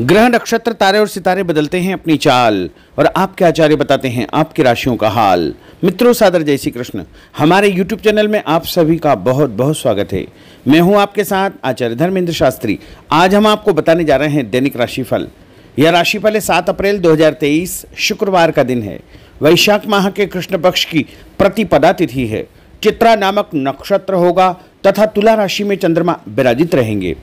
ग्रह नक्षत्र तारे और सितारे बदलते हैं अपनी चाल और आपके आचार्य बताते हैं आपकी राशियों का हाल मित्रों सादर जय श्री कृष्ण हमारे यूट्यूब चैनल में आप सभी का बहुत बहुत स्वागत है मैं हूं आपके साथ आचार्य धर्मेंद्र शास्त्री आज हम आपको बताने जा रहे हैं दैनिक राशिफल यह राशिफल है सात अप्रैल 2023 शुक्रवार का दिन है वैशाख माह के कृष्ण पक्ष की प्रतिपदा तिथि है चित्रा नामक नक्षत्र होगा तथा तुला राशि में चंद्रमा विराजित रहेंगे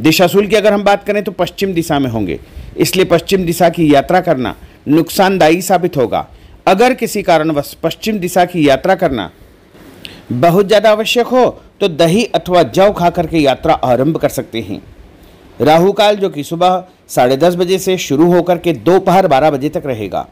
दिशाशूल की अगर हम बात करें तो पश्चिम दिशा में होंगे इसलिए पश्चिम दिशा की यात्रा करना नुकसानदायी साबित होगा अगर किसी कारणवश पश्चिम दिशा की यात्रा करना बहुत ज़्यादा आवश्यक हो तो दही अथवा जव खा करके यात्रा आरंभ कर सकते हैं राहु काल जो कि सुबह साढ़े दस बजे से शुरू होकर के दोपहर बारह बजे तक रहेगा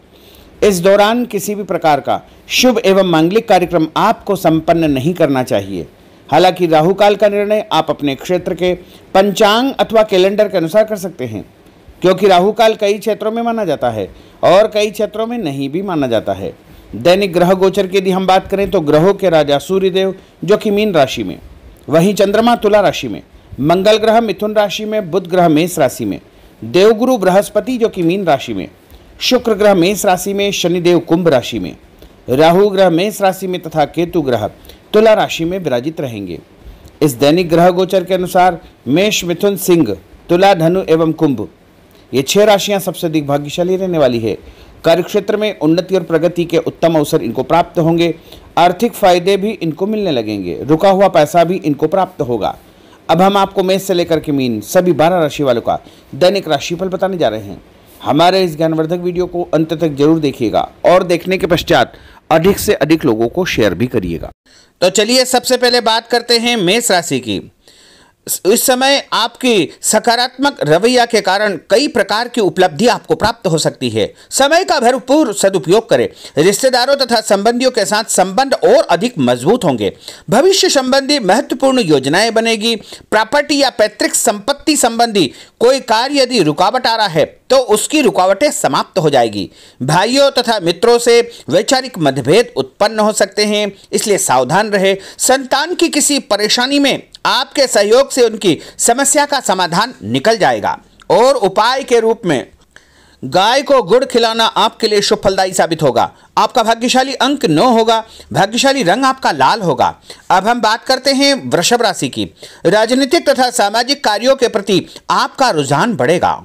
इस दौरान किसी भी प्रकार का शुभ एवं मांगलिक कार्यक्रम आपको संपन्न नहीं करना चाहिए हालांकि राहु काल का निर्णय आप अपने क्षेत्र के पंचांग अथवा कैलेंडर के अनुसार कर सकते हैं क्योंकि राहु काल कई क्षेत्रों में माना जाता है और कई क्षेत्रों में नहीं भी माना जाता है दैनिक ग्रह गोचर की यदि हम बात करें तो ग्रहों के राजा सूर्यदेव जो कि मीन राशि में वहीं चंद्रमा तुला राशि में मंगल ग्रह मिथुन राशि में बुध ग्रह मेष राशि में देवगुरु बृहस्पति जो कि मीन राशि में शुक्र ग्रह मेष राशि में शनिदेव कुंभ राशि में राहु ग्रह मेष राशि में तथा केतु ग्रह तुला राशि में विराजित रहेंगे इस दैनिक ग्रह गोचर के अनुसार मेष मिथुन सिंह तुला धनु एवं कुंभ ये छह राशियां सबसे अधिक भाग्यशाली रहने वाली है कार्य क्षेत्र में उन्नति और प्रगति के उत्तम अवसर इनको प्राप्त होंगे आर्थिक फायदे भी इनको मिलने लगेंगे रुका हुआ पैसा भी इनको प्राप्त होगा अब हम आपको मेष से लेकर के मीन सभी बारह राशि वालों का दैनिक राशिफल बताने जा रहे हैं हमारे इस ज्ञानवर्धक वीडियो को अंत तक जरूर देखिएगा और देखने के पश्चात अधिक से अधिक लोगों को शेयर भी करिएगा तो चलिए सबसे पहले बात करते हैं मेष राशि की इस समय आपकी सकारात्मक रवैया के कारण कई प्रकार की उपलब्धि आपको प्राप्त हो सकती है समय का भरपूर सदुपयोग करें रिश्तेदारों तथा संबंधियों के साथ संबंध और अधिक मजबूत होंगे भविष्य संबंधी महत्वपूर्ण योजनाएं बनेगी प्रॉपर्टी या पैतृक संपत्ति संबंधी कोई कार्य यदि रुकावट आ रहा है तो उसकी रुकावटें समाप्त हो जाएगी भाइयों तथा मित्रों से वैचारिक मतभेद उत्पन्न हो सकते हैं इसलिए सावधान रहे संतान की किसी परेशानी में आपके सहयोग से उनकी समस्या का समाधान निकल जाएगा और उपाय के रूप में गाय को गुड़ खिलाना आपके लिए शुभ फलदायी साबित होगा आपका भाग्यशाली अंक नौ होगा भाग्यशाली रंग आपका लाल होगा अब हम बात करते हैं वृषभ राशि की राजनीतिक तथा सामाजिक कार्यों के प्रति आपका रुझान बढ़ेगा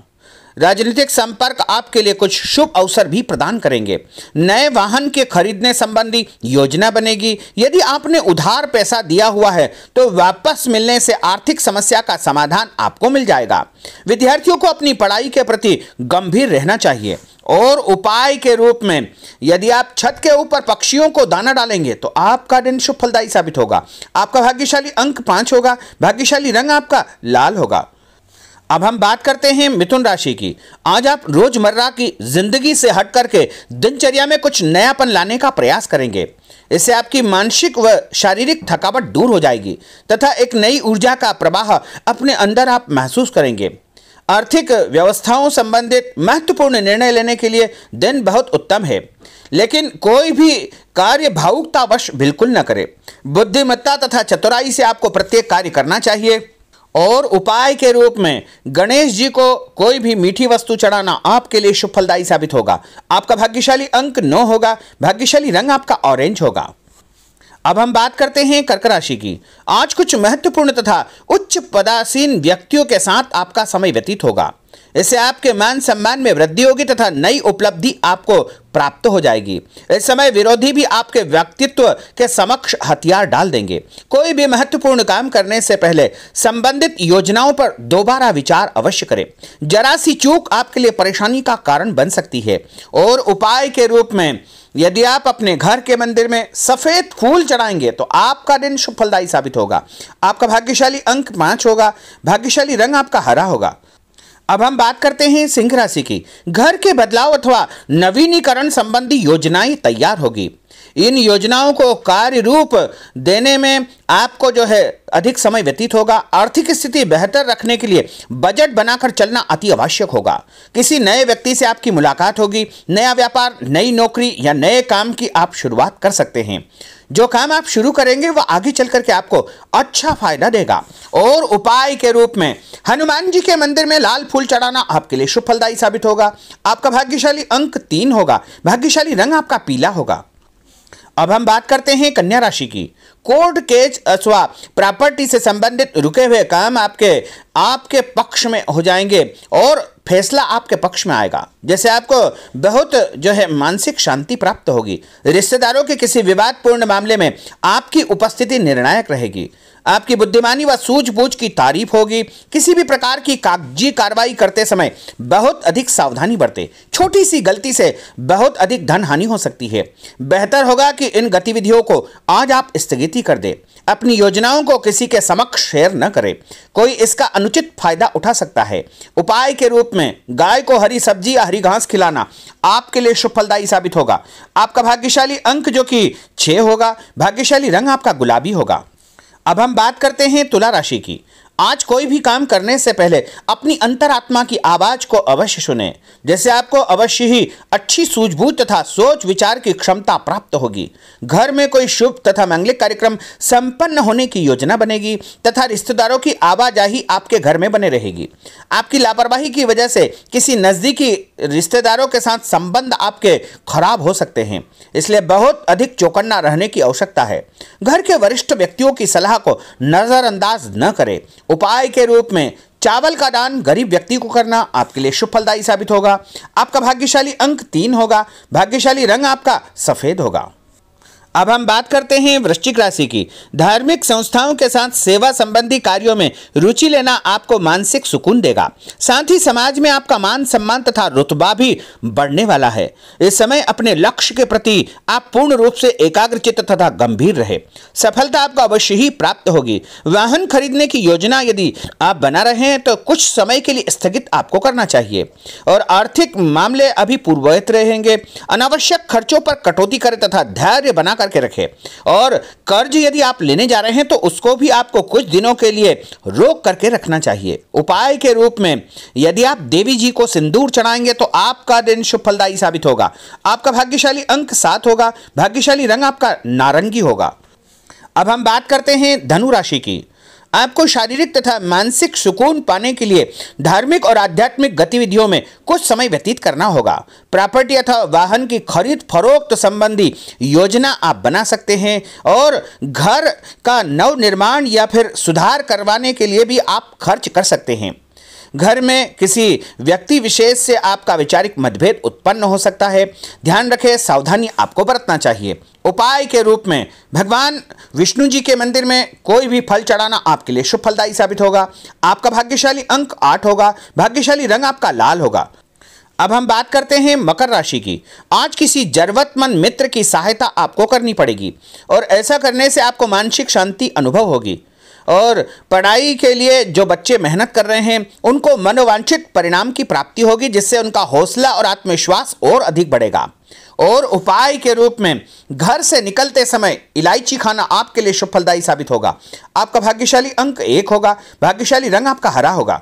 राजनीतिक संपर्क आपके लिए कुछ शुभ अवसर भी प्रदान करेंगे नए वाहन के खरीदने संबंधी योजना बनेगी यदि आपने उधार पैसा दिया हुआ है तो वापस मिलने से आर्थिक समस्या का समाधान आपको मिल जाएगा विद्यार्थियों को अपनी पढ़ाई के प्रति गंभीर रहना चाहिए और उपाय के रूप में यदि आप छत के ऊपर पक्षियों को दाना डालेंगे तो आपका दिन शुभ फलदायी साबित होगा आपका भाग्यशाली अंक पांच होगा भाग्यशाली रंग आपका लाल होगा अब हम बात करते हैं मिथुन राशि की आज आप रोजमर्रा की जिंदगी से हट करके दिनचर्या में कुछ नयापन लाने का प्रयास करेंगे इससे आपकी मानसिक व शारीरिक थकावट दूर हो जाएगी तथा एक नई ऊर्जा का प्रवाह अपने अंदर आप महसूस करेंगे आर्थिक व्यवस्थाओं संबंधित महत्वपूर्ण निर्णय लेने के लिए दिन बहुत उत्तम है लेकिन कोई भी कार्य भावुकतावश बिल्कुल न करें बुद्धिमत्ता तथा चतुराई से आपको प्रत्येक कार्य करना चाहिए और उपाय के रूप में गणेश जी को कोई भी मीठी वस्तु चढ़ाना आपके लिए शुभ फलदायी साबित होगा आपका भाग्यशाली अंक नौ होगा भाग्यशाली रंग आपका ऑरेंज होगा अब हम बात करते हैं कर्क राशि की आज कुछ महत्वपूर्ण तथा उच्च पदासीन व्यक्तियों के साथ आपका समय व्यतीत होगा इससे आपके मान सम्मान में वृद्धि होगी तथा नई उपलब्धि आपको प्राप्त हो जाएगी इस समय विरोधी भी आपके व्यक्तित्व के समक्ष हथियार डाल देंगे कोई भी महत्वपूर्ण काम करने से पहले संबंधित योजनाओं पर दोबारा विचार अवश्य करें जरा सी चूक आपके लिए परेशानी का कारण बन सकती है और उपाय के रूप में यदि आप अपने घर के मंदिर में सफेद फूल चढ़ाएंगे तो आपका दिन सुफलदायी साबित होगा आपका भाग्यशाली अंक पांच होगा भाग्यशाली रंग आपका हरा होगा अब हम बात करते हैं सिंह राशि की घर के बदलाव अथवा नवीनीकरण संबंधी योजनाएं तैयार होगी इन योजनाओं को कार्य रूप देने में आपको जो है अधिक समय व्यतीत होगा आर्थिक स्थिति बेहतर रखने के लिए बजट बनाकर चलना अति आवश्यक होगा किसी नए व्यक्ति से आपकी मुलाकात होगी नया व्यापार नई नौकरी या नए काम की आप शुरुआत कर सकते हैं जो काम आप शुरू करेंगे वह आगे चल करके आपको अच्छा फायदा देगा और उपाय के रूप में हनुमान जी के मंदिर में लाल फूल चढ़ाना आपके लिए शुभ फलदायी साबित होगा आपका भाग्यशाली अंक तीन होगा भाग्यशाली रंग आपका पीला होगा अब हम बात करते हैं कन्या राशि की कोर्ट केस अथवा प्रॉपर्टी से संबंधित रुके हुए काम आपके आपके पक्ष में हो जाएंगे और फैसला आपके पक्ष में आएगा जैसे आपको बहुत जो है मानसिक शांति प्राप्त होगी रिश्तेदारों के किसी विवादपूर्ण मामले में आपकी उपस्थिति निर्णायक रहेगी आपकी बुद्धिमानी व सूझबूझ की तारीफ होगी किसी भी प्रकार की कागजी कार्रवाई करते समय बहुत अधिक सावधानी बरते छोटी सी गलती से बहुत अधिक धन हानि हो सकती है बेहतर होगा कि इन गतिविधियों को आज आप स्थगिति कर दें अपनी योजनाओं को किसी के समक्ष शेयर न करें कोई इसका अनुचित फायदा उठा सकता है उपाय के रूप में गाय को हरी सब्जी या हरी हरी घास खिलाना आपके लिए शुभ साबित होगा आपका भाग्यशाली अंक जो कि छः होगा भाग्यशाली रंग आपका गुलाबी होगा अब हम बात करते हैं तुला राशि की आज कोई भी काम करने से पहले अपनी अंतरात्मा की आवाज को अवश्य सुने जैसे आपको अवश्य ही अच्छी सूझबूझ तथा सोच विचार की क्षमता प्राप्त होगी घर में कोई शुभ तथा मांगलिक कार्यक्रम संपन्न होने की योजना बनेगी तथा रिश्तेदारों की आवाजाही आपके घर में बने रहेगी आपकी लापरवाही की वजह से किसी नज़दीकी रिश्तेदारों के साथ संबंध आपके खराब हो सकते हैं इसलिए बहुत अधिक चौकन्ना रहने की आवश्यकता है घर के वरिष्ठ व्यक्तियों की सलाह को नज़रअंदाज न करें उपाय के रूप में चावल का दान गरीब व्यक्ति को करना आपके लिए शुभ फलदायी साबित होगा आपका भाग्यशाली अंक तीन होगा भाग्यशाली रंग आपका सफेद होगा अब हम बात करते हैं वृश्चिक राशि की धार्मिक संस्थाओं के साथ सेवा संबंधी कार्यों में रुचि लेना आपको मानसिक सुकून देगा साथ ही समाज में आपका मान सम्मान तथा रुतबा भी बढ़ने वाला है इस समय अपने लक्ष्य के प्रति आप पूर्ण रूप से एकाग्रचित तथा गंभीर रहे सफलता आपको अवश्य ही प्राप्त होगी वाहन खरीदने की योजना यदि आप बना रहे हैं तो कुछ समय के लिए स्थगित आपको करना चाहिए और आर्थिक मामले अभी पूर्ववत रहेंगे अनावश्यक खर्चों पर कटौती करें तथा धैर्य बनाकर करके रखें और कर्ज यदि आप लेने जा रहे हैं तो उसको भी आपको कुछ दिनों के लिए रोक करके रखना चाहिए उपाय के रूप में यदि आप देवी जी को सिंदूर चढ़ाएंगे तो आपका दिन शुभ फलदायी साबित होगा आपका भाग्यशाली अंक सात होगा भाग्यशाली रंग आपका नारंगी होगा अब हम बात करते हैं धनुराशि की आपको शारीरिक तथा मानसिक सुकून पाने के लिए धार्मिक और आध्यात्मिक गतिविधियों में कुछ समय व्यतीत करना होगा प्रॉपर्टी अथवा वाहन की खरीद फरोख्त संबंधी योजना आप बना सकते हैं और घर का नवनिर्माण या फिर सुधार करवाने के लिए भी आप खर्च कर सकते हैं घर में किसी व्यक्ति विशेष से आपका वैचारिक मतभेद उत्पन्न हो सकता है ध्यान रखें सावधानी आपको बरतना चाहिए उपाय के रूप में भगवान विष्णु जी के मंदिर में कोई भी फल चढ़ाना आपके लिए शुभ फलदायी साबित होगा आपका भाग्यशाली अंक आठ होगा भाग्यशाली रंग आपका लाल होगा अब हम बात करते हैं मकर राशि की आज किसी जरूरतमंद मित्र की सहायता आपको करनी पड़ेगी और ऐसा करने से आपको मानसिक शांति अनुभव होगी और पढ़ाई के लिए जो बच्चे मेहनत कर रहे हैं उनको मनोवांछित परिणाम की प्राप्ति होगी जिससे उनका हौसला और आत्मविश्वास और अधिक बढ़ेगा और उपाय के रूप में घर से निकलते समय इलायची खाना आपके लिए सफलदायी साबित होगा आपका भाग्यशाली अंक एक होगा भाग्यशाली रंग आपका हरा होगा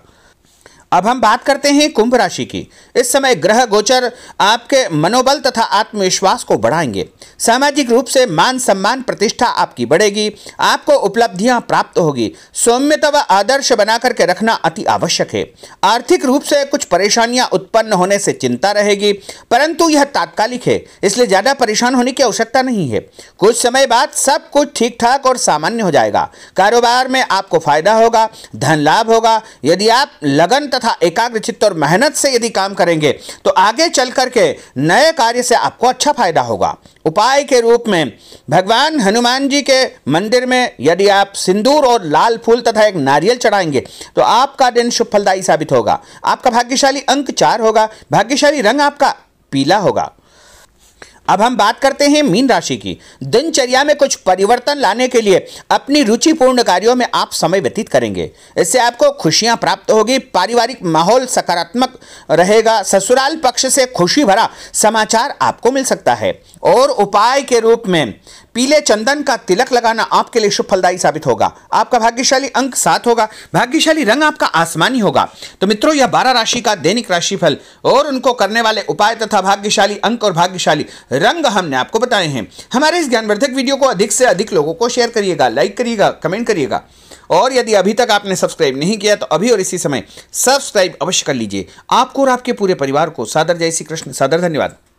अब हम बात करते हैं कुंभ राशि की इस समय ग्रह गोचर आपके मनोबल तथा आत्मविश्वास को बढ़ाएंगे सामाजिक रूप से मान सम्मान प्रतिष्ठा आपकी बढ़ेगी आपको उपलब्धियां प्राप्त होगी सौम्यता व आदर्श बना करके रखना अति आवश्यक है आर्थिक रूप से कुछ परेशानियां उत्पन्न होने से चिंता रहेगी परंतु यह तात्कालिक है इसलिए ज़्यादा परेशान होने की आवश्यकता नहीं है कुछ समय बाद सब कुछ ठीक ठाक और सामान्य हो जाएगा कारोबार में आपको फायदा होगा धन लाभ होगा यदि आप लगन तथा तथा एकाग्र चित्त और मेहनत से यदि काम करेंगे तो आगे चल करके नए कार्य से आपको अच्छा फायदा होगा उपाय के रूप में भगवान हनुमान जी के मंदिर में यदि आप सिंदूर और लाल फूल तथा एक नारियल चढ़ाएंगे तो आपका दिन शुभ फलदायी साबित होगा आपका भाग्यशाली अंक चार होगा भाग्यशाली रंग आपका पीला होगा अब हम बात करते हैं मीन राशि की दिनचर्या में कुछ परिवर्तन लाने के लिए अपनी रुचिपूर्ण कार्यों में आप समय व्यतीत करेंगे इससे आपको खुशियां प्राप्त होगी पारिवारिक माहौल सकारात्मक रहेगा ससुराल पक्ष से खुशी भरा समाचार आपको मिल सकता है और उपाय के रूप में पीले चंदन का तिलक लगाना आपके लिए शुभ फलदायी साबित होगा आपका भाग्यशाली अंक सात होगा भाग्यशाली रंग आपका आसमानी होगा तो मित्रों यह बारह राशि का दैनिक राशिफल और उनको करने वाले उपाय तथा भाग्यशाली अंक और भाग्यशाली रंग हमने आपको बताए हैं हमारे इस ज्ञानवर्धक वीडियो को अधिक से अधिक लोगों को शेयर करिएगा लाइक करिएगा कमेंट करिएगा और यदि अभी तक आपने सब्सक्राइब नहीं किया तो अभी और इसी समय सब्सक्राइब अवश्य कर लीजिए आपको और आपके पूरे परिवार को सादर जय श्री कृष्ण सादर धन्यवाद